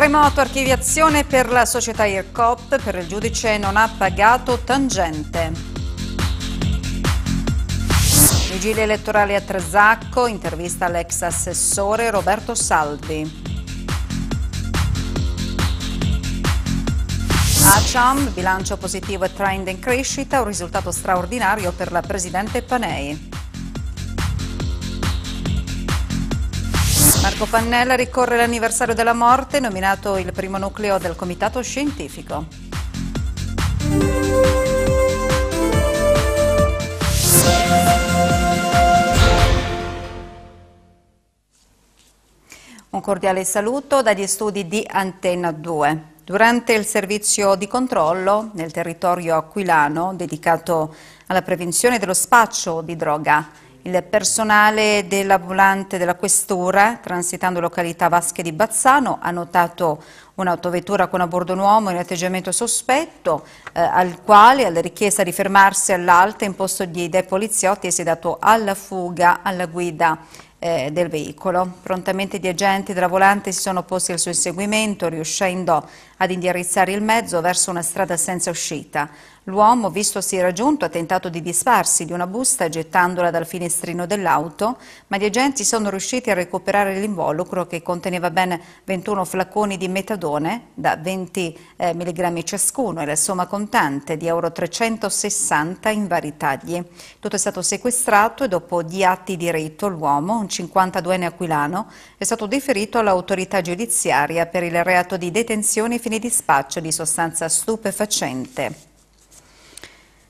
Terremoto, archiviazione per la società IRCOP, per il giudice non ha pagato tangente. Vigilia elettorale a Trezacco, intervista all'ex assessore Roberto Salvi. Acham, bilancio positivo e trend in crescita, un risultato straordinario per la Presidente Panei. Marco Pannella ricorre l'anniversario della morte, nominato il primo nucleo del comitato scientifico. Un cordiale saluto dagli studi di Antenna 2. Durante il servizio di controllo nel territorio aquilano dedicato alla prevenzione dello spaccio di droga, il personale della volante della Questura, transitando località Vasche di Bazzano, ha notato un'autovettura con a bordo un uomo in atteggiamento sospetto, eh, al quale, alla richiesta di fermarsi all'alta, imposto gli dei poliziotti, si è dato alla fuga alla guida eh, del veicolo. Prontamente gli agenti della volante si sono posti al suo inseguimento, riuscendo ad indirizzare il mezzo verso una strada senza uscita. L'uomo, vistosi raggiunto, ha tentato di disfarsi di una busta gettandola dal finestrino dell'auto, ma gli agenti sono riusciti a recuperare l'involucro che conteneva ben 21 flaconi di metadone da 20 eh, mg ciascuno e la somma contante di euro 360 in vari tagli. Tutto è stato sequestrato e dopo di atti di rito l'uomo, un 52enne aquilano, è stato deferito all'autorità giudiziaria per il reato di detenzione finalizzata confini di spaccio di sostanza stupefacente.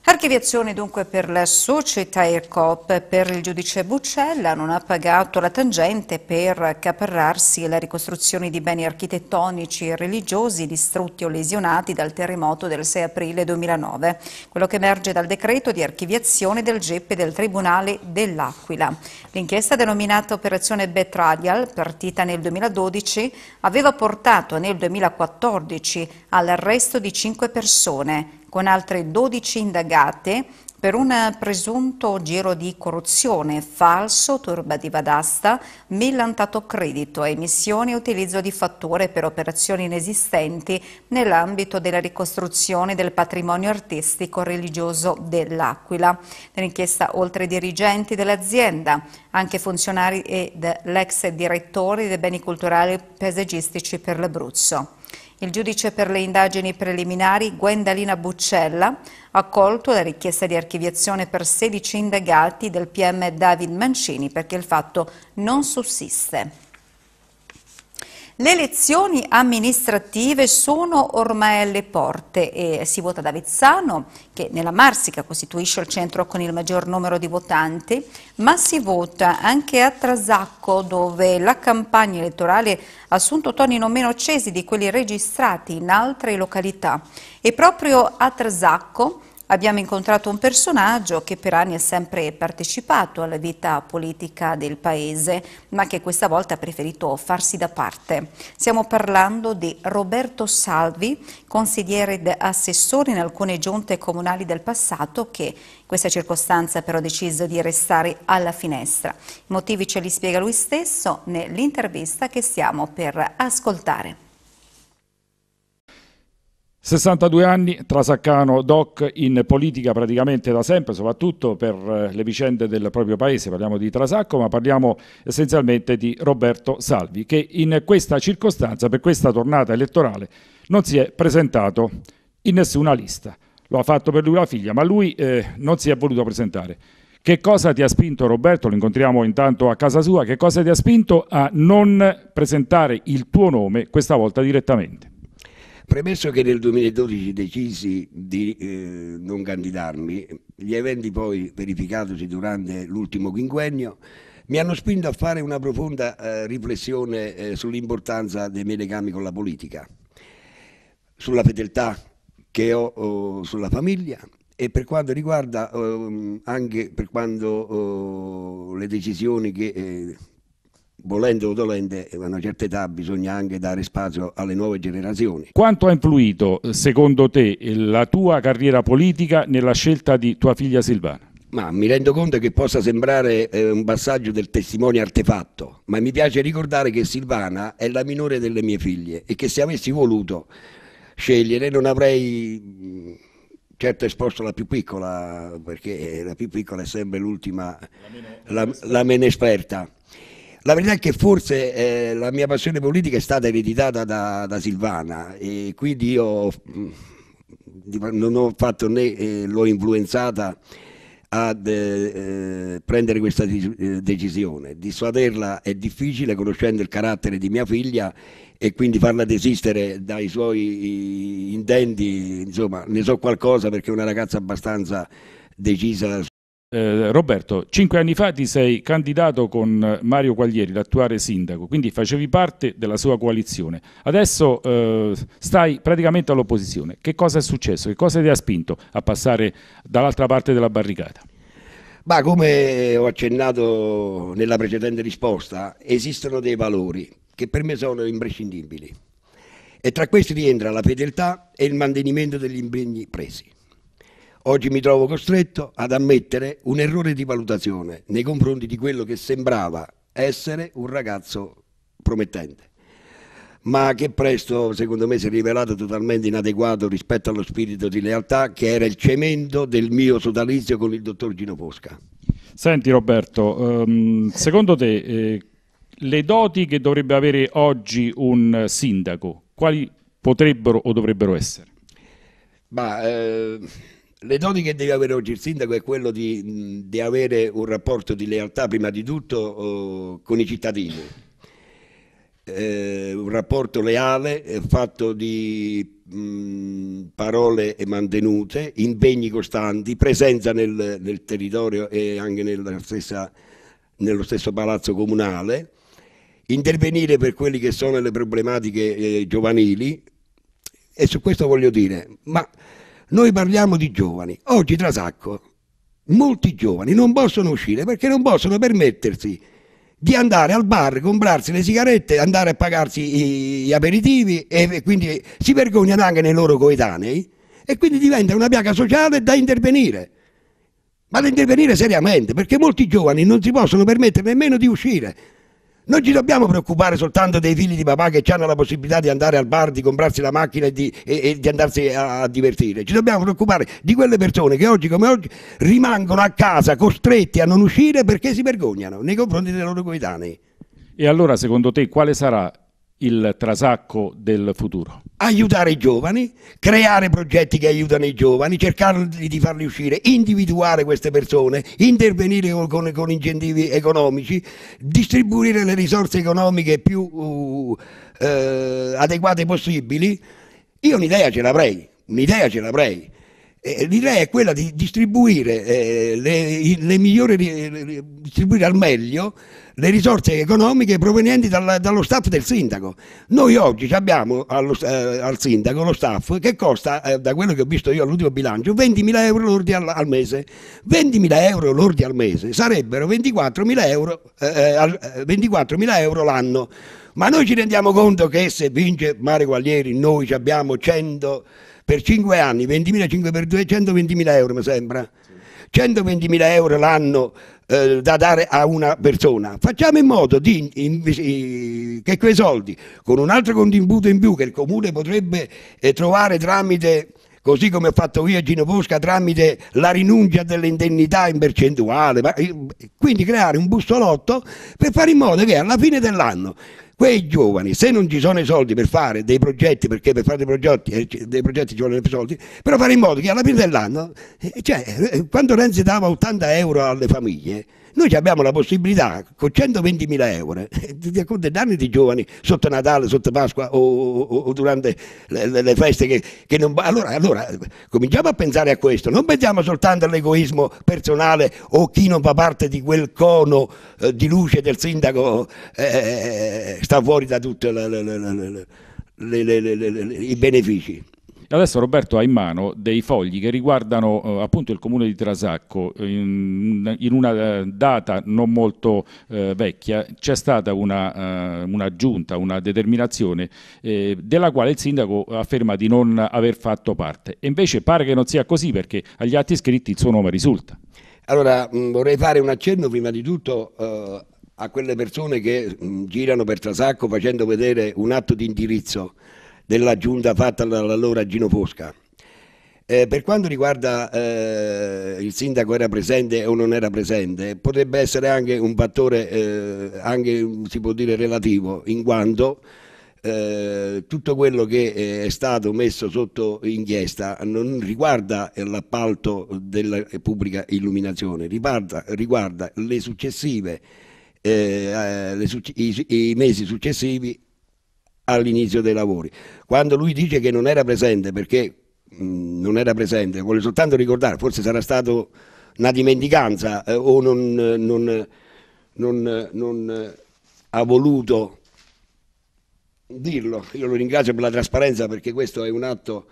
Archiviazione dunque per la società Aircop, per il giudice Buccella non ha pagato la tangente per caparrarsi la ricostruzione di beni architettonici e religiosi distrutti o lesionati dal terremoto del 6 aprile 2009, quello che emerge dal decreto di archiviazione del GEP del Tribunale dell'Aquila. L'inchiesta denominata Operazione Betradial, partita nel 2012, aveva portato nel 2014 all'arresto di cinque persone, con altre 12 indagate per un presunto giro di corruzione, falso, turbativa d'asta, millantato credito, emissioni e utilizzo di fatture per operazioni inesistenti nell'ambito della ricostruzione del patrimonio artistico religioso dell'Aquila. Nell'inchiesta oltre ai dirigenti dell'azienda, anche funzionari ed l'ex direttore dei beni culturali e paesaggistici per l'Abruzzo. Il giudice per le indagini preliminari Gwendalina Buccella ha accolto la richiesta di archiviazione per 16 indagati del PM David Mancini perché il fatto non sussiste. Le elezioni amministrative sono ormai alle porte e si vota ad Avezzano, che nella Marsica costituisce il centro con il maggior numero di votanti, ma si vota anche a Trasacco, dove la campagna elettorale ha assunto toni non meno accesi di quelli registrati in altre località. E proprio a Trasacco abbiamo incontrato un personaggio che per anni ha sempre partecipato alla vita politica del paese, ma che questa volta ha preferito farsi da parte. Stiamo parlando di Roberto Salvi, consigliere ed assessore in alcune giunte comunali del passato che in questa circostanza però ha deciso di restare alla finestra. I motivi ce li spiega lui stesso nell'intervista che stiamo per ascoltare. 62 anni, Trasaccano Doc in politica praticamente da sempre, soprattutto per eh, le vicende del proprio paese, parliamo di Trasacco, ma parliamo essenzialmente di Roberto Salvi, che in questa circostanza, per questa tornata elettorale, non si è presentato in nessuna lista. Lo ha fatto per lui la figlia, ma lui eh, non si è voluto presentare. Che cosa ti ha spinto Roberto, lo incontriamo intanto a casa sua, che cosa ti ha spinto a non presentare il tuo nome questa volta direttamente? Premesso che nel 2012 decisi di eh, non candidarmi, gli eventi poi verificatosi durante l'ultimo quinquennio mi hanno spinto a fare una profonda eh, riflessione eh, sull'importanza dei miei legami con la politica, sulla fedeltà che ho oh, sulla famiglia e per quanto riguarda oh, anche per quanto oh, le decisioni che eh, volendo o dolente, eh, a una certa età bisogna anche dare spazio alle nuove generazioni. Quanto ha influito, eh, secondo te, eh, la tua carriera politica nella scelta di tua figlia Silvana? Ma mi rendo conto che possa sembrare eh, un passaggio del testimone artefatto, ma mi piace ricordare che Silvana è la minore delle mie figlie e che se avessi voluto scegliere non avrei mm, certo esposto la più piccola, perché la più piccola è sempre l'ultima, la, la meno esperta. La verità è che forse eh, la mia passione politica è stata ereditata da, da Silvana e quindi io mm, non ho fatto né eh, l'ho influenzata a eh, eh, prendere questa eh, decisione. Dissuaderla è difficile conoscendo il carattere di mia figlia e quindi farla desistere dai suoi intenti, insomma ne so qualcosa perché è una ragazza abbastanza decisa eh, Roberto, cinque anni fa ti sei candidato con Mario Quaglieri, l'attuale sindaco, quindi facevi parte della sua coalizione. Adesso eh, stai praticamente all'opposizione. Che cosa è successo? Che cosa ti ha spinto a passare dall'altra parte della barricata? Ma come ho accennato nella precedente risposta, esistono dei valori che per me sono imprescindibili e tra questi rientra la fedeltà e il mantenimento degli impegni presi. Oggi mi trovo costretto ad ammettere un errore di valutazione nei confronti di quello che sembrava essere un ragazzo promettente, ma che presto secondo me si è rivelato totalmente inadeguato rispetto allo spirito di lealtà che era il cemento del mio sodalizio con il dottor Gino Fosca. Senti Roberto, ehm, secondo te eh, le doti che dovrebbe avere oggi un sindaco, quali potrebbero o dovrebbero essere? Bah, eh le doti che deve avere oggi il sindaco è quello di, di avere un rapporto di lealtà prima di tutto oh, con i cittadini, eh, un rapporto leale eh, fatto di mh, parole mantenute, impegni costanti, presenza nel, nel territorio e anche stessa, nello stesso palazzo comunale, intervenire per quelle che sono le problematiche eh, giovanili e su questo voglio dire, ma noi parliamo di giovani. Oggi Trasacco, molti giovani non possono uscire perché non possono permettersi di andare al bar, comprarsi le sigarette, andare a pagarsi gli aperitivi e quindi si vergognano anche nei loro coetanei e quindi diventa una piaga sociale da intervenire. Ma da intervenire seriamente perché molti giovani non si possono permettere nemmeno di uscire non ci dobbiamo preoccupare soltanto dei figli di papà che hanno la possibilità di andare al bar, di comprarsi la macchina e di, e, e di andarsi a, a, divertire. Ci dobbiamo preoccupare di quelle persone che oggi come oggi rimangono a casa costretti a non uscire perché si vergognano nei confronti dei loro coetanei. E allora secondo te quale sarà il trasacco del futuro? Aiutare i giovani, creare progetti che aiutano i giovani, cercare di farli uscire, individuare queste persone, intervenire con, con, con incentivi economici, distribuire le risorse economiche più uh, eh, adeguate possibili. Io un'idea ce l'avrei, un'idea ce l'avrei. Eh, l'idea è quella di distribuire, eh, le, le migliori, distribuire al meglio le risorse economiche provenienti dal, dallo staff del sindaco. Noi oggi abbiamo allo, eh, al sindaco lo staff che costa, eh, da quello che ho visto io all'ultimo bilancio, 20.000 euro lordi al, al mese. 20.000 euro lordi al mese sarebbero 24.000 euro, eh, 24 eh, eh, euro l'anno. Ma noi ci rendiamo conto che se vince Mare Guaglieri noi abbiamo 100 per 5 anni, 20.000 5 per 2, 120.000 euro mi sembra. 120.000 euro l'anno eh, da dare a una persona, facciamo in modo di, in, eh, che quei soldi, con un altro contributo in più che il comune potrebbe eh, trovare tramite così come ho fatto io a Gino Posca tramite la rinuncia delle indennità in percentuale, eh, quindi creare un bustolotto per fare in modo che alla fine dell'anno Quei giovani, se non ci sono i soldi per fare dei progetti, perché per fare dei progetti, eh, dei progetti ci vogliono i soldi, però fare in modo che alla fine dell'anno, eh, cioè, eh, quando Renzi dava 80 euro alle famiglie, noi abbiamo la possibilità, con 120.000 euro, eh, di accontentare di giovani sotto Natale, sotto Pasqua o, o, o durante le, le, le feste che, che non... Allora, allora, cominciamo a pensare a questo, non pensiamo soltanto all'egoismo personale o chi non fa parte di quel cono eh, di luce del sindaco eh, eh, eh sta fuori da tutti i benefici. Adesso Roberto ha in mano dei fogli che riguardano eh, appunto il comune di Trasacco. In, in una eh, data non molto eh, vecchia c'è stata una, uh, eh, un'aggiunta, una determinazione eh, della quale il sindaco afferma di non aver fatto parte. E invece pare che non sia così perché agli atti scritti il suo nome risulta. Allora mh, mm, vorrei fare un accenno prima di tutto uh, a quelle persone che mh, mm, girano per Trasacco facendo vedere un atto di indirizzo della giunta fatta dall'allora Gino Fosca. Eh, per quanto riguarda eh, il sindaco era presente o non era presente, potrebbe essere anche un fattore, eh, anche, si può dire, relativo, in quanto eh, tutto quello che eh, è stato messo sotto inchiesta non riguarda l'appalto della pubblica illuminazione, riguarda, riguarda le successive, eh, le, i, i mesi successivi all'inizio dei lavori. Quando lui dice che non era presente perché mh, mm, non era presente, vuole soltanto ricordare, forse sarà stato una dimenticanza eh, o non, non, non, non eh, ha voluto dirlo. Io lo ringrazio per la trasparenza perché questo è un atto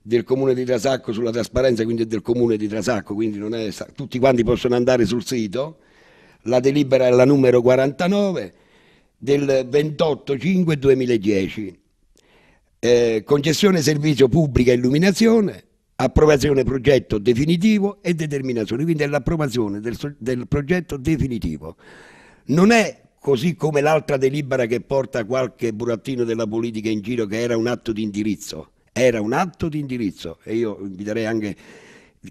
del comune di Trasacco sulla trasparenza, quindi del comune di Trasacco, quindi non è tutti quanti possono andare sul sito. La delibera è la numero 49 del 28-5-2010, eh, concessione servizio pubblica illuminazione, approvazione progetto definitivo e determinazione, quindi è l'approvazione del, del progetto definitivo. Non è così come l'altra delibera che porta qualche burattino della politica in giro che era un atto di indirizzo, era un atto di indirizzo e io inviterei anche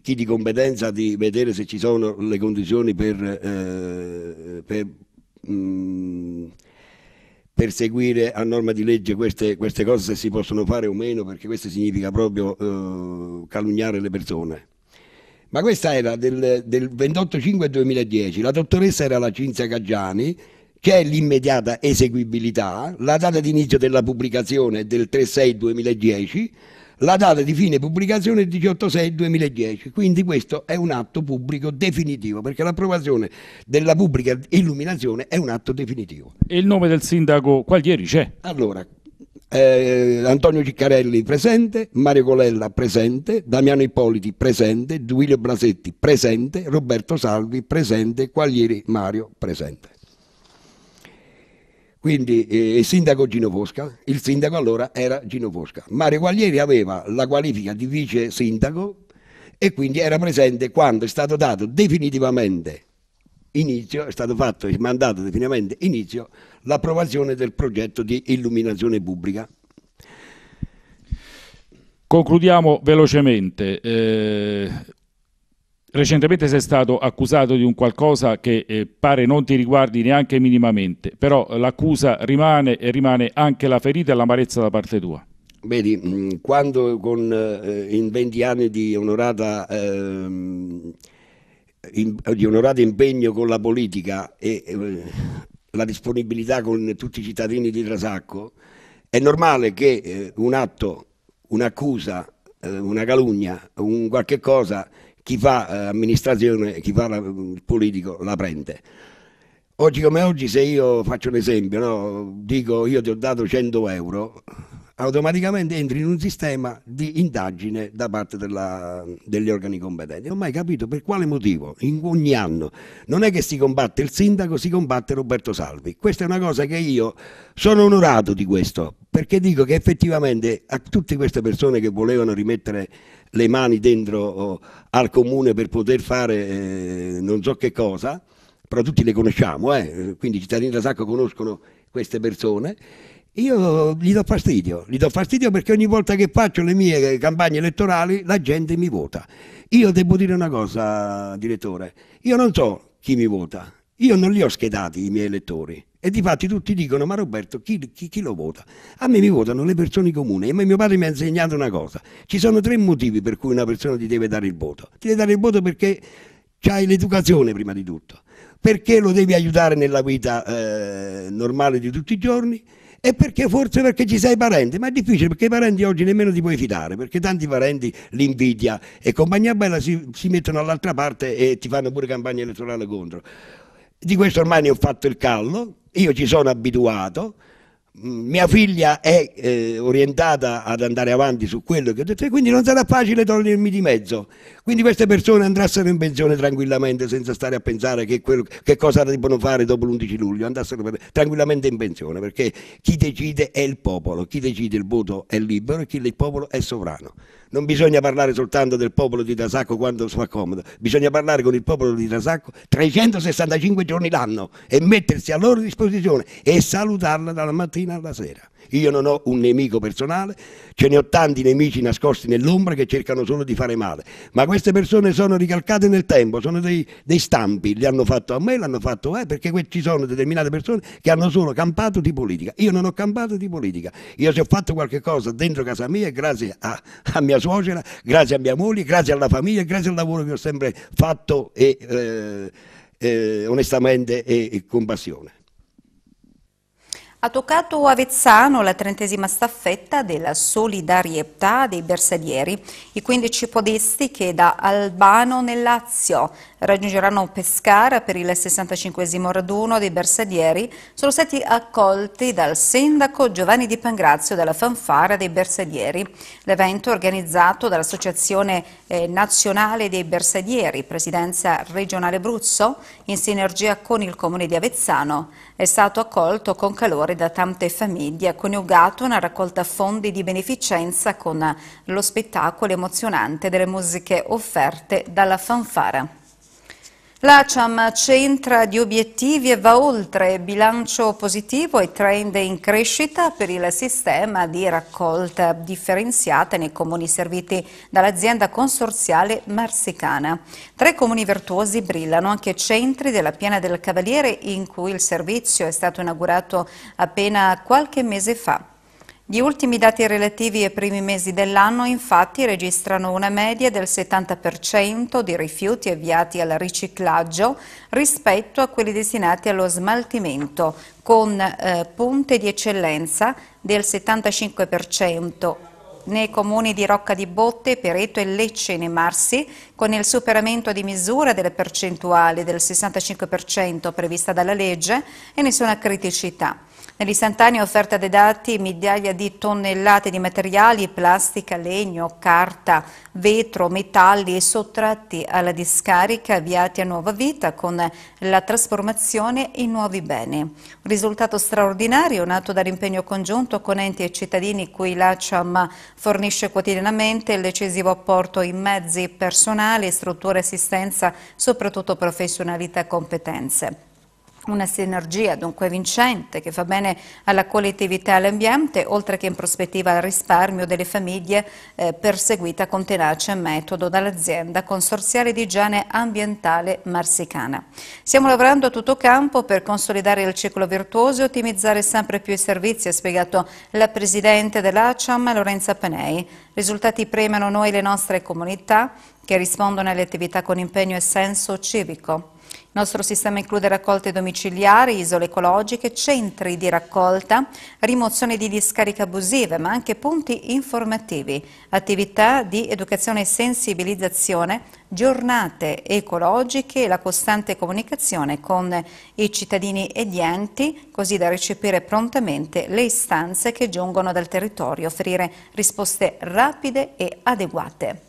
chi di competenza di vedere se ci sono le condizioni per, eh, per mh, mm, perseguire a norma di legge queste, queste, cose se si possono fare o meno, perché questo significa proprio eh, calunniare le persone. Ma questa era del, del 28-5-2010, la dottoressa era la Cinzia Caggiani, c'è l'immediata eseguibilità, la data d'inizio della pubblicazione è del 3-6-2010, la data di fine pubblicazione è 18-6-2010, quindi questo è un atto pubblico definitivo, perché l'approvazione della pubblica illuminazione è un atto definitivo. E il nome del sindaco Qualieri c'è? Allora, eh, Antonio Ciccarelli presente, Mario Colella presente, Damiano Ippoliti presente, Duilio Brasetti presente, Roberto Salvi presente, Qualieri Mario presente. Quindi eh, il sindaco Gino Fosca, il sindaco allora era Gino Fosca. Mario Guaglieri aveva la qualifica di vice sindaco e quindi era presente quando è stato dato definitivamente inizio, è stato fatto il mandato definitivamente inizio, l'approvazione del progetto di illuminazione pubblica. Concludiamo velocemente. Eh, Recentemente sei stato accusato di un qualcosa che eh, pare non ti riguardi neanche minimamente, però eh, l'accusa rimane e rimane anche la ferita e l'amarezza da parte tua. Vedi, mm, quando con, eh, in 20 anni di onorata, eh, in, di onorato impegno con la politica e eh, la disponibilità con tutti i cittadini di Trasacco, è normale che eh, un atto, un'accusa, una calunnia, un qualche cosa chi fa eh, amministrazione, chi fa il mm, politico la prende. Oggi come oggi se io faccio un esempio, no? dico io ti ho dato 100 euro, automaticamente entri in un sistema di indagine da parte della, degli organi competenti. Non ho mai capito per quale motivo, in ogni anno, non è che si combatte il sindaco, si combatte Roberto Salvi. Questa è una cosa che io sono onorato di questo, perché dico che effettivamente a tutte queste persone che volevano rimettere le mani dentro al comune per poter fare eh, non so che cosa, però tutti le conosciamo, eh? quindi i cittadini da Sacco conoscono queste persone. Io gli do fastidio, gli do fastidio perché ogni volta che faccio le mie campagne elettorali la gente mi vota. Io devo dire una cosa, direttore, io non so chi mi vota, io non li ho schedati i miei elettori e di fatti tutti dicono ma Roberto chi, chi, chi, lo vota? A me mi votano le persone comuni e mio padre mi ha insegnato una cosa, ci sono tre motivi per cui una persona ti deve dare il voto, ti deve dare il voto perché hai l'educazione prima di tutto, perché lo devi aiutare nella vita eh, normale di tutti i giorni e perché forse perché ci sei parente, ma è difficile perché i parenti oggi nemmeno ti puoi fidare, perché tanti parenti l'invidia e compagnia bella si, si mettono all'altra parte e ti fanno pure campagna elettorale contro. Di questo ormai ne ho fatto il callo, io ci sono abituato, mm, mia figlia è eh, orientata ad andare avanti su quello che ho detto, e quindi non sarà facile togliermi di mezzo. Quindi queste persone andassero in pensione tranquillamente senza stare a pensare che, quello, che cosa devono fare dopo l'11 luglio, andassero tranquillamente in pensione perché chi decide è il popolo, chi decide il voto è libero e chi il popolo è sovrano. Non bisogna parlare soltanto del popolo di Trasacco quando fa comodo, bisogna parlare con il popolo di Trasacco 365 giorni l'anno e mettersi a loro disposizione e salutarla dalla mattina alla sera. Io non ho un nemico personale, ce ne ho tanti nemici nascosti nell'ombra che cercano solo di fare male, ma questo queste persone sono ricalcate nel tempo, sono dei, dei stampi, li hanno fatto a me, l'hanno fatto a eh, perché ci sono determinate persone che hanno solo campato di politica. Io non ho campato di politica, io se ho fatto qualche cosa dentro casa mia, grazie a, a mia suocera, grazie a mia moglie, grazie alla famiglia, grazie al lavoro che ho sempre fatto e, eh, eh, onestamente e, e con passione. Ha toccato Avezzano la trentesima staffetta della solidarietà dei bersaglieri, i 15 podisti che da Albano nel Lazio raggiungeranno Pescara per il 65 raduno dei bersaglieri, sono stati accolti dal sindaco Giovanni Di Pangrazio della fanfara dei bersaglieri. L'evento organizzato dall'Associazione eh, Nazionale dei Bersaglieri, Presidenza Regionale Bruzzo, in sinergia con il Comune di Avezzano, è stato accolto con calore da tante famiglie, coniugato una raccolta fondi di beneficenza con lo spettacolo emozionante delle musiche offerte dalla fanfara. L'ACIAM centra di obiettivi e va oltre bilancio positivo e trend in crescita per il sistema di raccolta differenziata nei comuni serviti dall'azienda consorziale marsicana. Tre comuni virtuosi brillano anche centri della Piana del Cavaliere in cui il servizio è stato inaugurato appena qualche mese fa. Gli ultimi dati relativi ai primi mesi dell'anno infatti registrano una media del 70% di rifiuti avviati al riciclaggio rispetto a quelli destinati allo smaltimento, con eh, punte di eccellenza del 75% nei comuni di Rocca di Botte, Pereto e Lecce nei Marsi con il superamento di misura delle percentuali del 65% prevista dalla legge e nessuna criticità. Nell'istantanea offerta dei dati migliaia di tonnellate di materiali, plastica, legno, carta, vetro, metalli sottratti alla discarica avviati a nuova vita con la trasformazione in nuovi beni. Un risultato straordinario nato dall'impegno congiunto con enti e cittadini cui l'ACIAM fornisce quotidianamente l'eccesivo apporto in mezzi personali professionali, strutture assistenza, soprattutto professionalità e competenze una sinergia dunque vincente che fa bene alla collettività e all'ambiente, oltre che in prospettiva al risparmio delle famiglie eh, perseguita con tenace metodo dall'azienda consorziale di igiene ambientale marsicana. Stiamo lavorando a tutto campo per consolidare il ciclo virtuoso e ottimizzare sempre più i servizi, ha spiegato la Presidente dell'ACIAM, Lorenza Panei. Risultati premiano noi e le nostre comunità che rispondono alle attività con impegno e senso civico. Il nostro sistema include raccolte domiciliari, isole ecologiche, centri di raccolta, rimozione di discariche abusive, ma anche punti informativi, attività di educazione e sensibilizzazione, giornate ecologiche e la costante comunicazione con i cittadini e gli enti, così da recepire prontamente le istanze che giungono dal territorio, offrire risposte rapide e adeguate.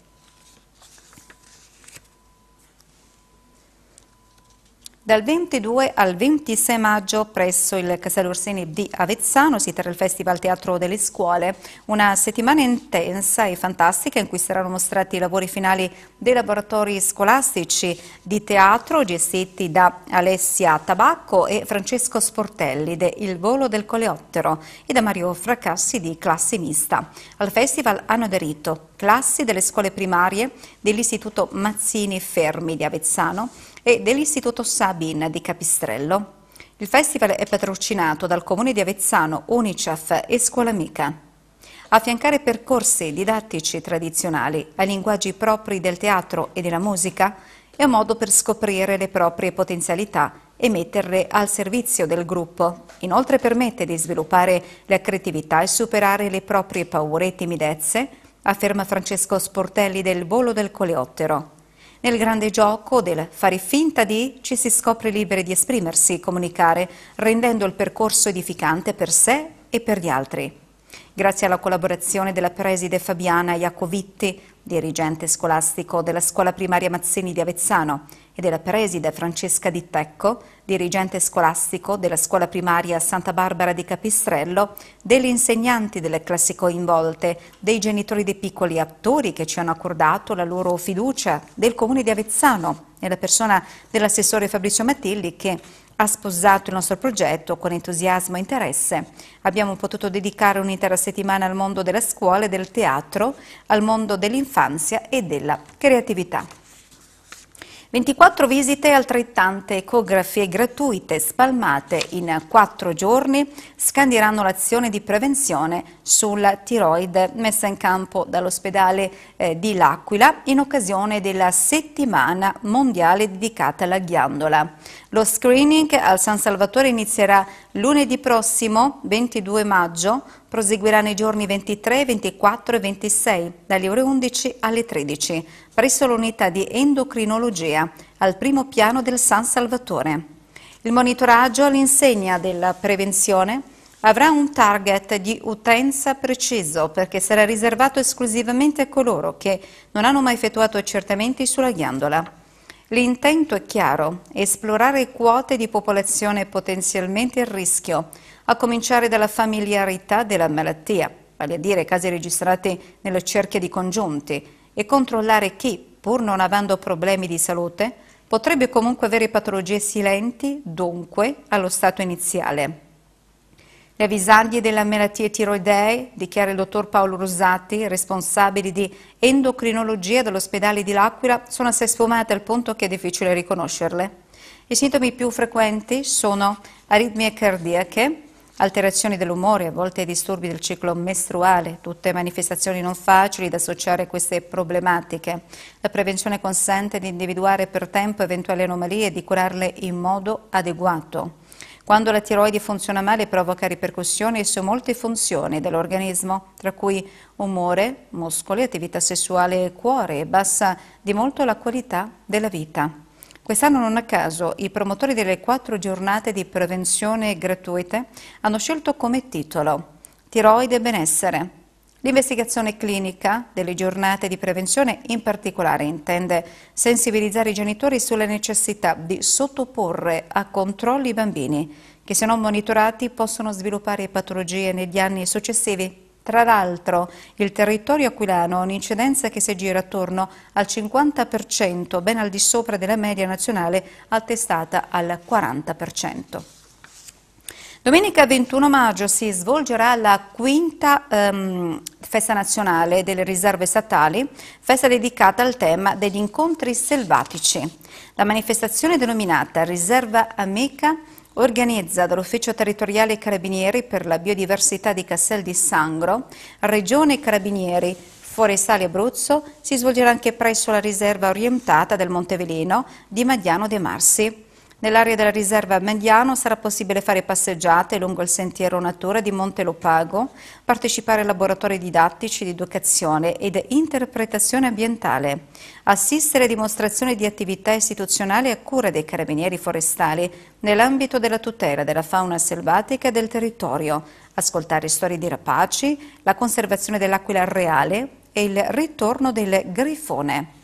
Dal 22 al 26 maggio presso il Casale Orsini di Avezzano si terrà il Festival Teatro delle Scuole, una settimana intensa e fantastica in cui saranno mostrati i lavori finali dei laboratori scolastici di teatro gestiti da Alessia Tabacco e Francesco Sportelli de Il volo del coleottero e da Mario Fracassi di Classi Mista. Al festival hanno aderito classi delle scuole primarie dell'Istituto Mazzini Fermi di Avezzano, e dell'Istituto Sabin di Capistrello. Il festival è patrocinato dal Comune di Avezzano, Unicef e Scuola Amica. Affiancare percorsi didattici tradizionali ai linguaggi propri del teatro e della musica è un modo per scoprire le proprie potenzialità e metterle al servizio del gruppo. Inoltre permette di sviluppare la creatività e superare le proprie paure e timidezze, afferma Francesco Sportelli del volo del coleottero. Nel grande gioco del fare finta di ci si scopre liberi di esprimersi, e comunicare, rendendo il percorso edificante per sé e per gli altri. Grazie alla collaborazione della preside Fabiana Iacovitti, dirigente scolastico della scuola primaria Mazzini di Avezzano, ed era presi Francesca Di Tecco, dirigente scolastico della scuola primaria Santa Barbara di Capistrello, degli insegnanti delle classi coinvolte, dei genitori dei piccoli attori che ci hanno accordato la loro fiducia, del comune di Avezzano e la persona dell'assessore Fabrizio Mattilli che ha sposato il nostro progetto con entusiasmo e interesse. Abbiamo potuto dedicare un'intera settimana al mondo della scuola e del teatro, al mondo dell'infanzia e della creatività. 24 visite e altrettante ecografie gratuite spalmate in 4 giorni scandiranno l'azione di prevenzione sul tiroide messa in campo dall'ospedale eh, di L'Aquila in occasione della settimana mondiale dedicata alla ghiandola. Lo screening al San Salvatore inizierà lunedì prossimo 22 maggio proseguirà nei giorni 23, 24 e 26, dalle ore 11 alle 13, presso l'unità di endocrinologia, al primo piano del San Salvatore. Il monitoraggio all'insegna della prevenzione avrà un target di utenza preciso perché sarà riservato esclusivamente a coloro che non hanno mai effettuato accertamenti sulla ghiandola. L'intento è chiaro, esplorare quote di popolazione potenzialmente a rischio, a cominciare dalla familiarità della malattia, vale a dire casi registrati nella cerchia di congiunti, e controllare chi, pur non avendo problemi di salute, potrebbe comunque avere patologie silenti, dunque, allo stato iniziale. Le avvisaglie delle malattie tiroidee, dichiara il dottor Paolo Rosati, responsabile di endocrinologia dell'ospedale di L'Aquila, sono assai sfumate al punto che è difficile riconoscerle. I sintomi più frequenti sono aritmie cardiache, alterazioni dell'umore, a volte disturbi del ciclo mestruale, tutte manifestazioni non facili da associare a queste problematiche. La prevenzione consente di individuare per tempo eventuali anomalie e di curarle in modo adeguato. Quando la tiroide funziona male provoca ripercussioni su molte funzioni dell'organismo, tra cui umore, muscoli, attività sessuale e cuore e bassa di molto la qualità della vita. Quest'anno non a caso i promotori delle quattro giornate di prevenzione gratuite hanno scelto come titolo Tiroide e benessere. L'investigazione clinica delle giornate di prevenzione in particolare intende sensibilizzare i genitori sulla necessità di sottoporre a controlli i bambini che se non monitorati possono sviluppare patologie negli anni successivi tra l'altro, il territorio aquilano ha un'incidenza che si aggira attorno al 50%, ben al di sopra della media nazionale attestata al 40%. Domenica 21 maggio si svolgerà la quinta um, festa nazionale delle riserve statali, festa dedicata al tema degli incontri selvatici. La manifestazione denominata Riserva Amica organizza dall'Ufficio Territoriale Carabinieri per la Biodiversità di Castel di Sangro, Regione Carabinieri, Forestali Abruzzo, si svolgerà anche presso la riserva orientata del Monteveleno di Magliano de Marsi. Nell'area della riserva Mendiano sarà possibile fare passeggiate lungo il sentiero natura di Monte Lopago, partecipare a laboratori didattici di educazione ed interpretazione ambientale, assistere a dimostrazioni di attività istituzionali a cura dei carabinieri forestali nell'ambito della tutela della fauna selvatica e del territorio, ascoltare storie di rapaci, la conservazione dell'aquila reale e il ritorno del grifone.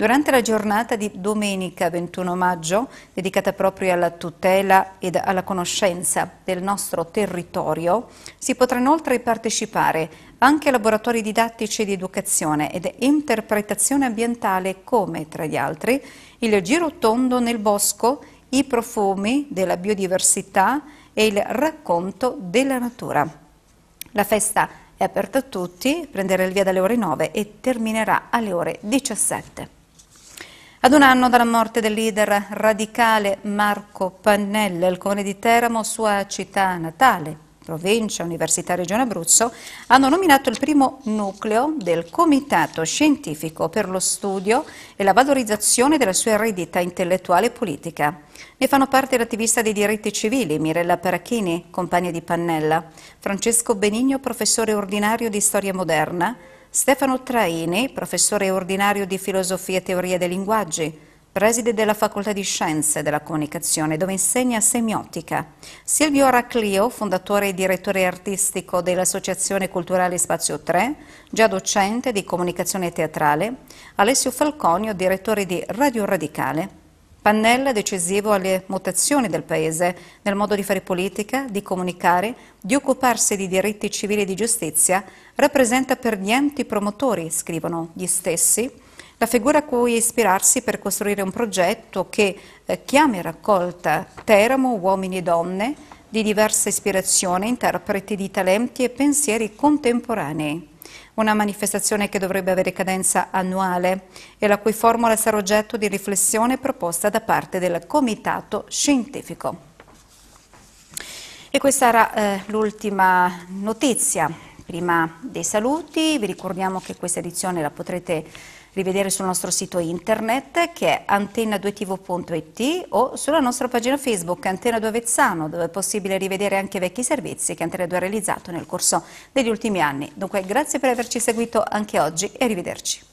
Durante la giornata di domenica 21 maggio, dedicata proprio alla tutela ed alla conoscenza del nostro territorio, si potrà inoltre partecipare anche a laboratori didattici di educazione ed interpretazione ambientale come, tra gli altri, il giro tondo nel bosco, i profumi della biodiversità e il racconto della natura. La festa è aperta a tutti, prenderà il via dalle ore 9 e terminerà alle ore 17. Ad un anno dalla morte del leader radicale Marco Pannella, il comune di Teramo, sua città natale, provincia, università regione Abruzzo, hanno nominato il primo nucleo del Comitato Scientifico per lo Studio e la Valorizzazione della sua eredità intellettuale e politica. Ne fanno parte l'attivista dei diritti civili Mirella Parachini, compagna di Pannella, Francesco Benigno, professore ordinario di storia moderna, Stefano Traini, professore ordinario di filosofia e teoria dei linguaggi, preside della Facoltà di Scienze della Comunicazione, dove insegna semiotica. Silvio Araclio, fondatore e direttore artistico dell'Associazione Culturale Spazio 3, già docente di comunicazione teatrale. Alessio Falconio, direttore di Radio Radicale. Pannella decisivo alle mutazioni del Paese, nel modo di fare politica, di comunicare, di occuparsi di diritti civili e di giustizia, rappresenta per niente i promotori, scrivono gli stessi, la figura a cui ispirarsi per costruire un progetto che eh, chiami raccolta Teramo uomini e donne di diversa ispirazione, interpreti di talenti e pensieri contemporanei una manifestazione che dovrebbe avere cadenza annuale e la cui formula sarà oggetto di riflessione proposta da parte del Comitato Scientifico. E questa era eh, l'ultima notizia. Prima dei saluti, vi ricordiamo che questa edizione la potrete rivedere sul nostro sito internet che è antenna2tv.it o sulla nostra pagina Facebook Antena 2 Vezzano dove è possibile rivedere anche vecchi servizi che Antena 2 ha realizzato nel corso degli ultimi anni. Dunque grazie per averci seguito anche oggi e arrivederci.